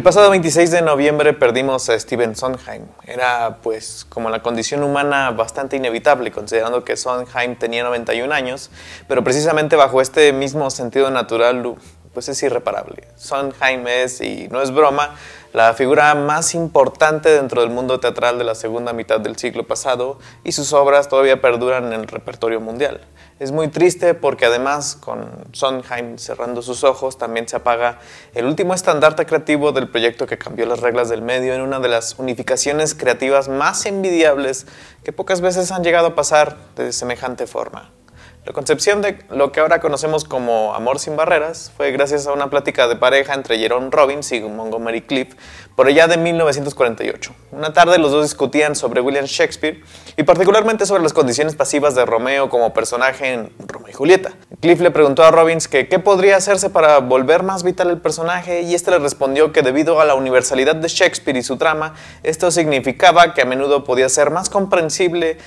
El pasado 26 de noviembre perdimos a Steven Sondheim. Era, pues, como la condición humana bastante inevitable, considerando que Sondheim tenía 91 años, pero precisamente bajo este mismo sentido natural, pues es irreparable. Sondheim es, y no es broma, la figura más importante dentro del mundo teatral de la segunda mitad del siglo pasado, y sus obras todavía perduran en el repertorio mundial. Es muy triste porque además con Sondheim cerrando sus ojos también se apaga el último estandarte creativo del proyecto que cambió las reglas del medio en una de las unificaciones creativas más envidiables que pocas veces han llegado a pasar de semejante forma. La concepción de lo que ahora conocemos como amor sin barreras fue gracias a una plática de pareja entre Jerome Robbins y Montgomery Cliff, por allá de 1948. Una tarde los dos discutían sobre William Shakespeare y particularmente sobre las condiciones pasivas de Romeo como personaje en Romeo y Julieta. Cliff le preguntó a Robbins que qué podría hacerse para volver más vital el personaje y este le respondió que debido a la universalidad de Shakespeare y su trama, esto significaba que a menudo podía ser más comprensible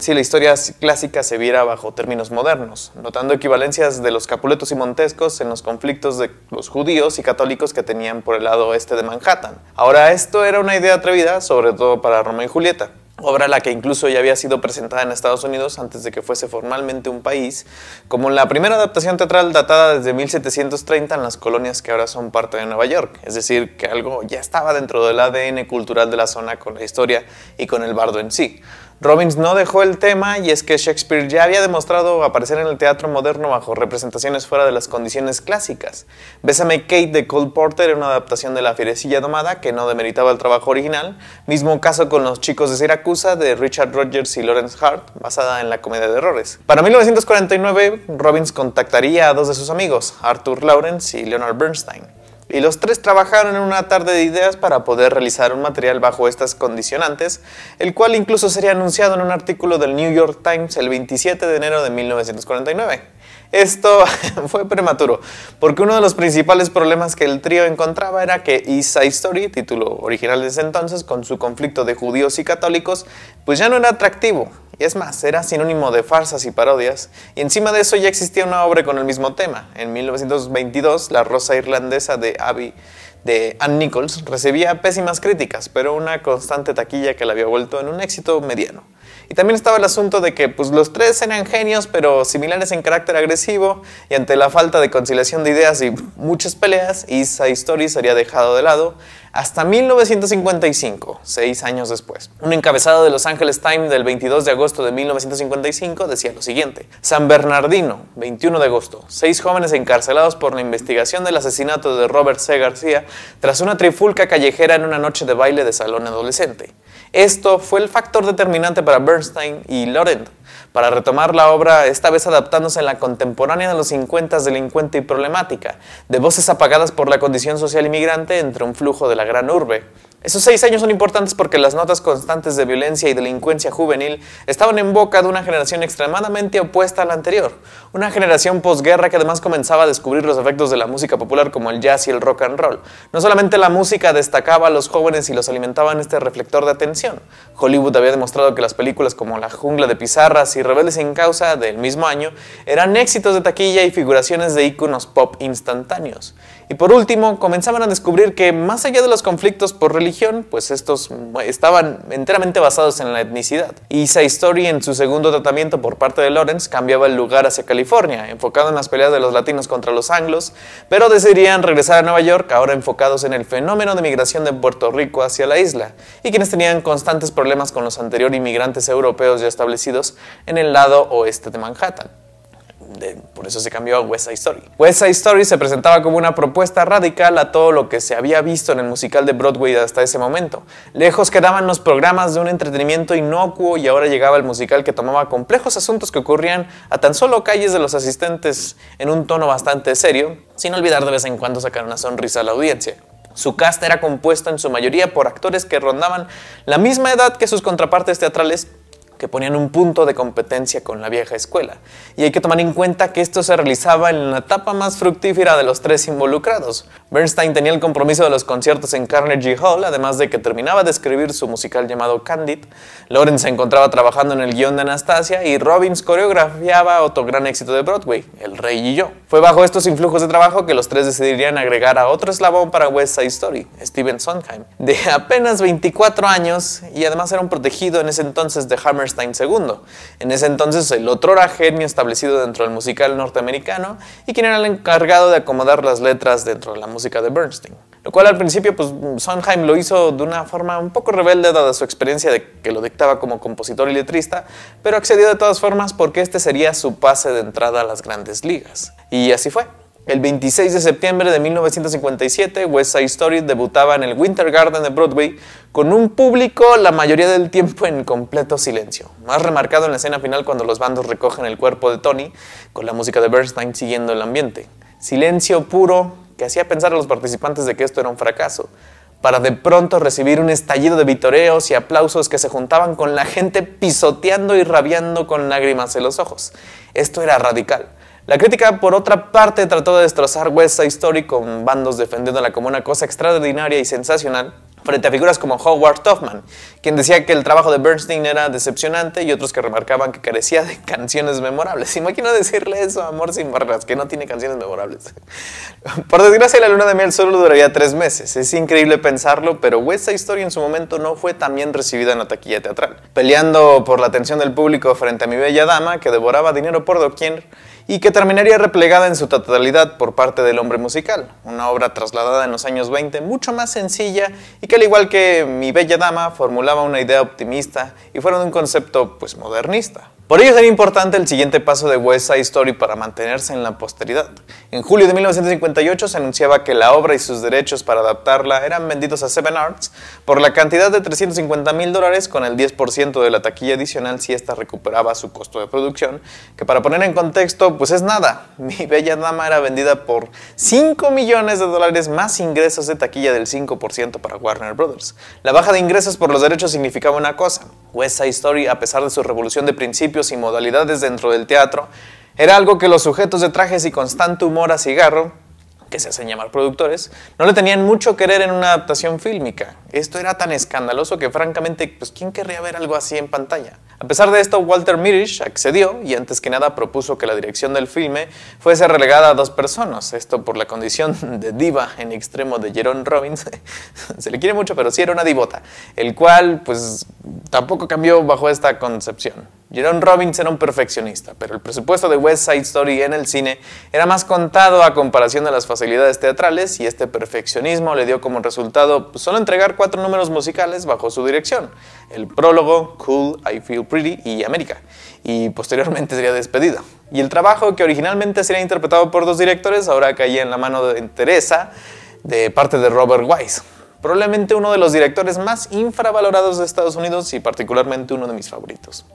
si la historia clásica se viera bajo términos modernos, notando equivalencias de los Capuletos y Montescos en los conflictos de los judíos y católicos que tenían por el lado este de Manhattan. Ahora, esto era una idea atrevida, sobre todo para Roma y Julieta, obra la que incluso ya había sido presentada en Estados Unidos antes de que fuese formalmente un país, como la primera adaptación teatral datada desde 1730 en las colonias que ahora son parte de Nueva York, es decir, que algo ya estaba dentro del ADN cultural de la zona con la historia y con el bardo en sí. Robbins no dejó el tema y es que Shakespeare ya había demostrado aparecer en el teatro moderno bajo representaciones fuera de las condiciones clásicas. Bésame Kate de Cole Porter era una adaptación de La fierecilla domada que no demeritaba el trabajo original, mismo caso con Los chicos de Siracusa de Richard Rogers y Lawrence Hart, basada en la comedia de errores. Para 1949, Robbins contactaría a dos de sus amigos, Arthur Lawrence y Leonard Bernstein y los tres trabajaron en una tarde de ideas para poder realizar un material bajo estas condicionantes, el cual incluso sería anunciado en un artículo del New York Times el 27 de enero de 1949. Esto fue prematuro, porque uno de los principales problemas que el trío encontraba era que East Side Story, título original de ese entonces, con su conflicto de judíos y católicos, pues ya no era atractivo. Y es más, era sinónimo de farsas y parodias. Y encima de eso ya existía una obra con el mismo tema. En 1922, La Rosa Irlandesa de Abby de Ann Nichols recibía pésimas críticas, pero una constante taquilla que la había vuelto en un éxito mediano. Y también estaba el asunto de que pues, los tres eran genios, pero similares en carácter agresivo, y ante la falta de conciliación de ideas y muchas peleas, Isa Story sería dejado de lado, hasta 1955, seis años después. Un encabezado de Los Angeles Times del 22 de agosto de 1955 decía lo siguiente. San Bernardino, 21 de agosto. Seis jóvenes encarcelados por la investigación del asesinato de Robert C. García tras una trifulca callejera en una noche de baile de salón adolescente. Esto fue el factor determinante para Bernstein y Laurent para retomar la obra, esta vez adaptándose a la contemporánea de los 50 delincuente y problemática, de voces apagadas por la condición social inmigrante entre un flujo de la gran urbe. Esos seis años son importantes porque las notas constantes de violencia y delincuencia juvenil estaban en boca de una generación extremadamente opuesta a la anterior, una generación posguerra que además comenzaba a descubrir los efectos de la música popular como el jazz y el rock and roll. No solamente la música destacaba a los jóvenes y los alimentaba en este reflector de atención, Hollywood había demostrado que las películas como La jungla de pizarras y Rebeldes sin causa del mismo año eran éxitos de taquilla y figuraciones de íconos pop instantáneos. Y por último, comenzaban a descubrir que más allá de los conflictos por religión, pues estos eh, estaban enteramente basados en la etnicidad. Y Story en su segundo tratamiento por parte de Lawrence cambiaba el lugar hacia California, enfocado en las peleas de los latinos contra los anglos, pero decidían regresar a Nueva York ahora enfocados en el fenómeno de migración de Puerto Rico hacia la isla, y quienes tenían constantes problemas con los anteriores inmigrantes europeos ya establecidos en el lado oeste de Manhattan por eso se cambió a West Side Story. West Side Story se presentaba como una propuesta radical a todo lo que se había visto en el musical de Broadway hasta ese momento. Lejos quedaban los programas de un entretenimiento inocuo y ahora llegaba el musical que tomaba complejos asuntos que ocurrían a tan solo calles de los asistentes en un tono bastante serio, sin olvidar de vez en cuando sacar una sonrisa a la audiencia. Su cast era compuesto en su mayoría por actores que rondaban la misma edad que sus contrapartes teatrales que ponían un punto de competencia con la vieja escuela. Y hay que tomar en cuenta que esto se realizaba en la etapa más fructífera de los tres involucrados. Bernstein tenía el compromiso de los conciertos en Carnegie Hall, además de que terminaba de escribir su musical llamado Candid, Lawrence se encontraba trabajando en el guión de Anastasia y Robbins coreografiaba otro gran éxito de Broadway, El Rey y yo. Fue bajo estos influjos de trabajo que los tres decidirían agregar a otro eslabón para West Side Story, Steven Sondheim, de apenas 24 años y además era un protegido en ese entonces de Hammer Bernstein II. En ese entonces, el otro era genio establecido dentro del musical norteamericano y quien era el encargado de acomodar las letras dentro de la música de Bernstein. Lo cual al principio, pues Sondheim lo hizo de una forma un poco rebelde dada su experiencia de que lo dictaba como compositor y letrista, pero accedió de todas formas porque este sería su pase de entrada a las grandes ligas. Y así fue. El 26 de septiembre de 1957, West Side Story debutaba en el Winter Garden de Broadway con un público la mayoría del tiempo en completo silencio, más remarcado en la escena final cuando los bandos recogen el cuerpo de Tony con la música de Bernstein siguiendo el ambiente. Silencio puro que hacía pensar a los participantes de que esto era un fracaso, para de pronto recibir un estallido de vitoreos y aplausos que se juntaban con la gente pisoteando y rabiando con lágrimas en los ojos. Esto era radical la crítica, por otra parte, trató de destrozar West Side Story con bandos defendiéndola como una cosa extraordinaria y sensacional frente a figuras como Howard Toughman, quien decía que el trabajo de Bernstein era decepcionante y otros que remarcaban que carecía de canciones memorables. Imagino decirle eso a Amor sin barras, que no tiene canciones memorables. Por desgracia, la luna de miel solo duraría tres meses. Es increíble pensarlo, pero West Side Story en su momento no fue tan bien recibida en la taquilla teatral. Peleando por la atención del público frente a mi bella dama, que devoraba dinero por doquier, y que terminaría replegada en su totalidad por parte del hombre musical, una obra trasladada en los años 20 mucho más sencilla y que al igual que Mi Bella Dama formulaba una idea optimista y fuera de un concepto pues modernista. Por ello sería importante el siguiente paso de West Side Story para mantenerse en la posteridad. En julio de 1958 se anunciaba que la obra y sus derechos para adaptarla eran vendidos a Seven Arts por la cantidad de 350 mil dólares con el 10% de la taquilla adicional si ésta recuperaba su costo de producción, que para poner en contexto, pues es nada. Mi Bella Dama era vendida por 5 millones de dólares más ingresos de taquilla del 5% para Warner Brothers. La baja de ingresos por los derechos significaba una cosa. West Side Story, a pesar de su revolución de principio, y modalidades dentro del teatro, era algo que los sujetos de trajes y constante humor a cigarro, que se hacen llamar productores, no le tenían mucho querer en una adaptación fílmica. Esto era tan escandaloso que francamente, pues ¿quién querría ver algo así en pantalla? A pesar de esto, Walter Mirisch accedió y antes que nada propuso que la dirección del filme fuese relegada a dos personas, esto por la condición de diva en extremo de Jerome Robbins, se le quiere mucho pero sí era una divota, el cual pues tampoco cambió bajo esta concepción. Jerome Robbins era un perfeccionista, pero el presupuesto de West Side Story en el cine era más contado a comparación de las facilidades teatrales y este perfeccionismo le dio como resultado solo entregar cuatro números musicales bajo su dirección, el prólogo, Cool, I Feel Pretty y América, y posteriormente sería despedido. Y el trabajo que originalmente sería interpretado por dos directores ahora caía en la mano de Teresa de parte de Robert Wise probablemente uno de los directores más infravalorados de Estados Unidos y particularmente uno de mis favoritos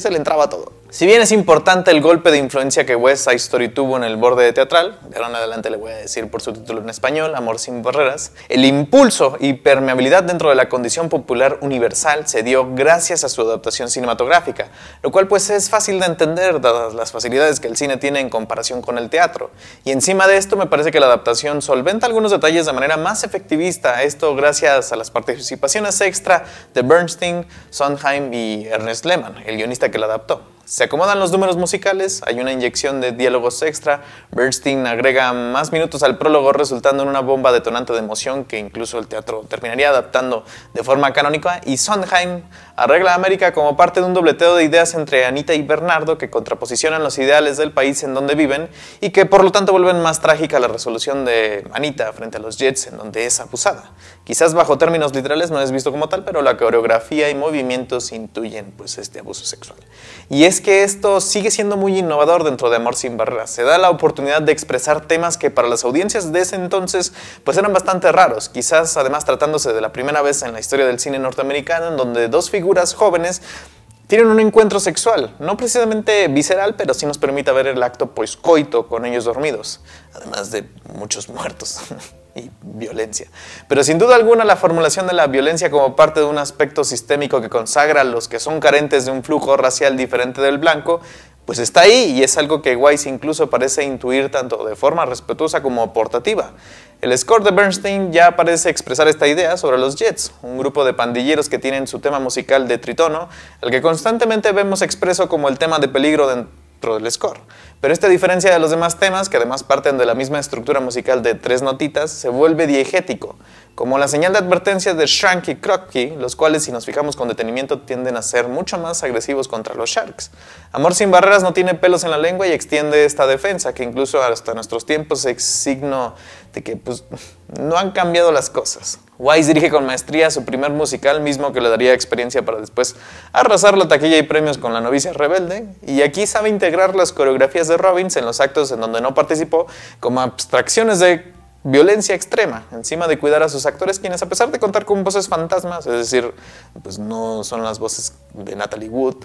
se le entraba todo. Si bien es importante el golpe de influencia que West Side Story tuvo en el borde de teatral, de ahora en adelante le voy a decir por su título en español, Amor sin barreras, el impulso y permeabilidad dentro de la condición popular universal se dio gracias a su adaptación cinematográfica, lo cual pues es fácil de entender dadas las facilidades que el cine tiene en comparación con el teatro. Y encima de esto me parece que la adaptación solventa algunos detalles de manera más efectivista, esto gracias a las participaciones extra de Bernstein, Sondheim y Ernest Lehman, el guionista que la adaptó. Se acomodan los números musicales, hay una inyección de diálogos extra, Bernstein agrega más minutos al prólogo resultando en una bomba detonante de emoción que incluso el teatro terminaría adaptando de forma canónica y Sondheim arregla América como parte de un dobleteo de ideas entre Anita y Bernardo que contraposicionan los ideales del país en donde viven y que por lo tanto vuelven más trágica la resolución de Anita frente a los Jets en donde es abusada. Quizás bajo términos literales no es visto como tal, pero la coreografía y movimientos intuyen pues este abuso sexual. Y es que esto sigue siendo muy innovador dentro de Amor sin Barreras. Se da la oportunidad de expresar temas que para las audiencias de ese entonces pues eran bastante raros, quizás además tratándose de la primera vez en la historia del cine norteamericano en donde dos figuras jóvenes tienen un encuentro sexual, no precisamente visceral, pero sí nos permite ver el acto pues, coito con ellos dormidos, además de muchos muertos. y violencia. Pero sin duda alguna la formulación de la violencia como parte de un aspecto sistémico que consagra a los que son carentes de un flujo racial diferente del blanco, pues está ahí y es algo que Weiss incluso parece intuir tanto de forma respetuosa como portativa. El score de Bernstein ya parece expresar esta idea sobre los Jets, un grupo de pandilleros que tienen su tema musical de tritono, el que constantemente vemos expreso como el tema de peligro dentro del score. Pero esta diferencia de los demás temas, que además parten de la misma estructura musical de tres notitas, se vuelve diegético, como la señal de advertencia de Shranky y los cuales si nos fijamos con detenimiento tienden a ser mucho más agresivos contra los Sharks. Amor sin barreras no tiene pelos en la lengua y extiende esta defensa, que incluso hasta nuestros tiempos es signo de que pues, no han cambiado las cosas. Wise dirige con maestría su primer musical, mismo que le daría experiencia para después arrasar la taquilla y premios con La novicia rebelde, y aquí sabe integrar las coreografías de Robbins en los actos en donde no participó como abstracciones de violencia extrema, encima de cuidar a sus actores, quienes a pesar de contar con voces fantasmas, es decir, pues no son las voces de Natalie Wood,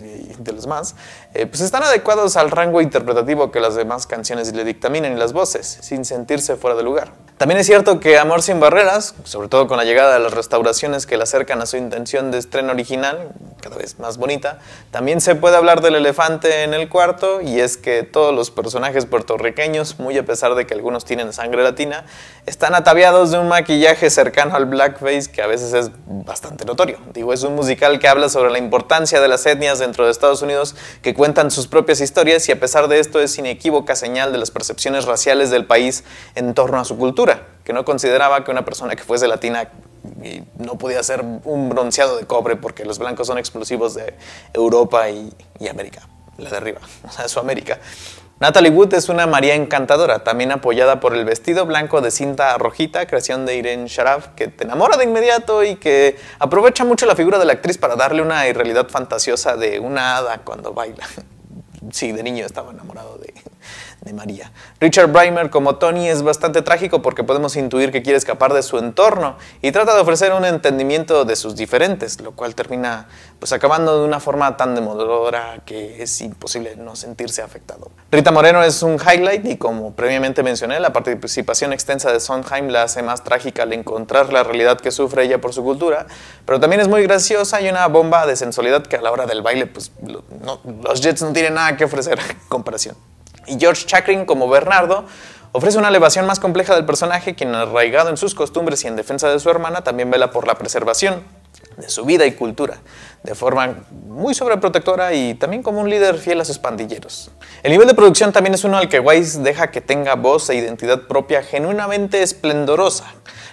y de los más, eh, pues están adecuados al rango interpretativo que las demás canciones le dictaminen y las voces, sin sentirse fuera de lugar. También es cierto que Amor sin Barreras, sobre todo con la llegada de las restauraciones que le acercan a su intención de estreno original, cada vez más bonita, también se puede hablar del elefante en el cuarto, y es que todos los personajes puertorriqueños, muy a pesar de que algunos tienen sangre latina, están ataviados de un maquillaje cercano al blackface que a veces es bastante notorio. Digo, es un musical que habla sobre la importancia de las etnias dentro de Estados Unidos que cuentan sus propias historias y a pesar de esto es inequívoca señal de las percepciones raciales del país en torno a su cultura, que no consideraba que una persona que fuese latina no podía ser un bronceado de cobre porque los blancos son exclusivos de Europa y, América, la de arriba, o sea, Sudamérica. Natalie Wood es una María encantadora, también apoyada por el vestido blanco de cinta rojita, creación de Irene Sharaf, que te enamora de inmediato y que aprovecha mucho la figura de la actriz para darle una irrealidad fantasiosa de una hada cuando baila. Sí, de niño estaba enamorado de, de María. Richard Breimer como Tony es bastante trágico porque podemos intuir que quiere escapar de su entorno y trata de ofrecer un entendimiento de sus diferentes, lo cual termina pues acabando de una forma tan demodora que es imposible no sentirse afectado. Rita Moreno es un highlight y como previamente mencioné, la participación extensa de Sondheim la hace más trágica al encontrar la realidad que sufre ella por su cultura, pero también es muy graciosa y una bomba de sensualidad que a la hora del baile pues los Jets no tienen nada que ofrecer en comparación. Y George Chakrin como Bernardo ofrece una elevación más compleja del personaje quien arraigado en sus costumbres y en defensa de su hermana también vela por la preservación de su vida y cultura, de forma muy sobreprotectora y también como un líder fiel a sus pandilleros. El nivel de producción también es uno al que Weiss deja que tenga voz e identidad propia genuinamente esplendorosa.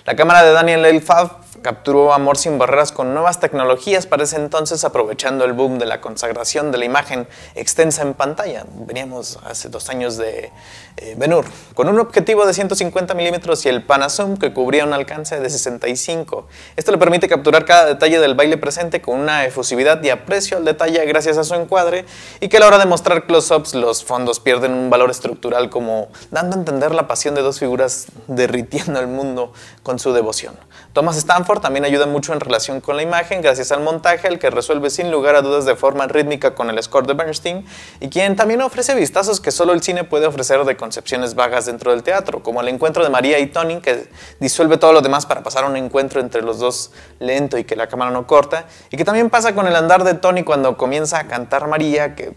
La cámara de Daniel Elfab Capturó amor sin barreras con nuevas tecnologías para ese entonces, aprovechando el boom de la consagración de la imagen extensa en pantalla. Veníamos hace dos años de eh, Benur, con un objetivo de 150 milímetros y el Panasum que cubría un alcance de 65. Esto le permite capturar cada detalle del baile presente con una efusividad y aprecio al detalle gracias a su encuadre y que a la hora de mostrar close-ups los fondos pierden un valor estructural como dando a entender la pasión de dos figuras derritiendo el mundo con su devoción. Thomas Stanford también ayuda mucho en relación con la imagen gracias al montaje, el que resuelve sin lugar a dudas de forma rítmica con el score de Bernstein, y quien también ofrece vistazos que solo el cine puede ofrecer de concepciones vagas dentro del teatro, como el encuentro de María y Tony, que disuelve todo lo demás para pasar a un encuentro entre los dos lento y que la cámara no corta, y que también pasa con el andar de Tony cuando comienza a cantar María, que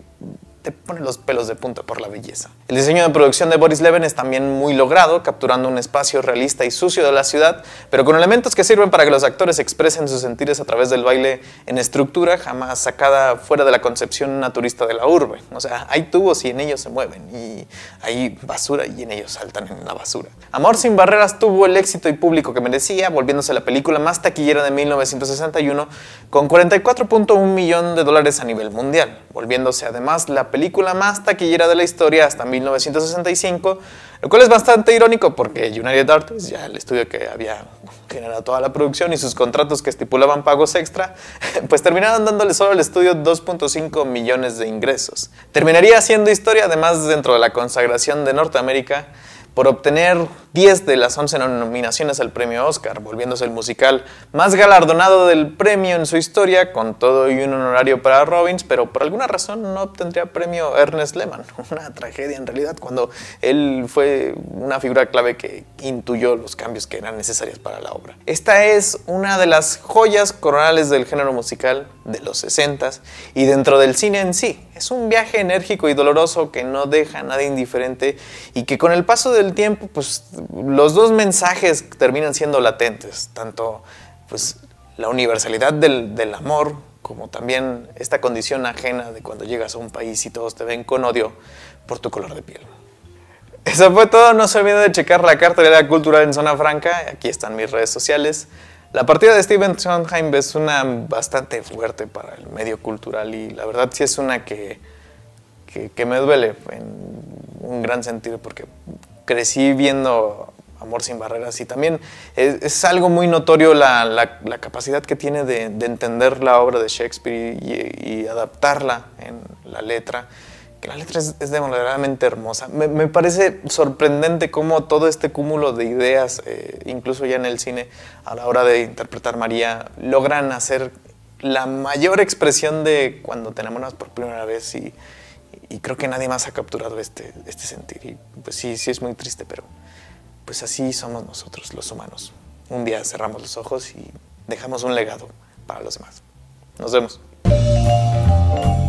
te pone los pelos de punta por la belleza. El diseño de producción de Boris Levin es también muy logrado, capturando un espacio realista y sucio de la ciudad, pero con elementos que sirven para que los actores expresen sus sentires a través del baile en estructura jamás sacada fuera de la concepción naturista de la urbe. O sea, hay tubos y en ellos se mueven, y hay basura y en ellos saltan en la basura. Amor sin barreras tuvo el éxito y público que merecía, volviéndose la película más taquillera de 1961 con 44.1 millones de dólares a nivel mundial, volviéndose además la película más taquillera de la historia hasta 1965, lo cual es bastante irónico porque United Artists, ya el estudio que había generado toda la producción y sus contratos que estipulaban pagos extra, pues terminaron dándole solo al estudio 2.5 millones de ingresos. Terminaría haciendo historia además dentro de la consagración de Norteamérica por obtener 10 de las 11 nominaciones al premio Oscar, volviéndose el musical más galardonado del premio en su historia, con todo y un honorario para Robbins, pero por alguna razón no obtendría premio Ernest Lehman. Una tragedia en realidad, cuando él fue una figura clave que intuyó los cambios que eran necesarios para la obra. Esta es una de las joyas coronales del género musical de los 60 s y dentro del cine en sí es un viaje enérgico y doloroso que no deja nada nadie indiferente y que con el paso del tiempo, pues los dos mensajes terminan siendo latentes, tanto pues la universalidad del, amor como también esta condición ajena de cuando llegas a un país y todos te ven con odio por tu color de piel. Eso fue todo, no se olviden de checar la carta de la cultural en Zona Franca, aquí están mis redes sociales. La partida de Steven Sondheim es una bastante fuerte para el medio cultural y la verdad sí es una que, que, me duele en un gran sentido porque crecí viendo Amor sin barreras y también es, algo muy notorio la, la, capacidad que tiene de, entender la obra de Shakespeare y adaptarla en la letra que la letra es, es hermosa. Me, parece sorprendente cómo todo este cúmulo de ideas, eh, incluso ya en el cine, a la hora de interpretar María, logran hacer la mayor expresión de cuando te enamoras por primera vez y, creo que nadie más ha capturado este, este sentir. Y pues sí, sí es muy triste, pero pues así somos nosotros los humanos. Un día cerramos los ojos y dejamos un legado para los demás. Nos vemos.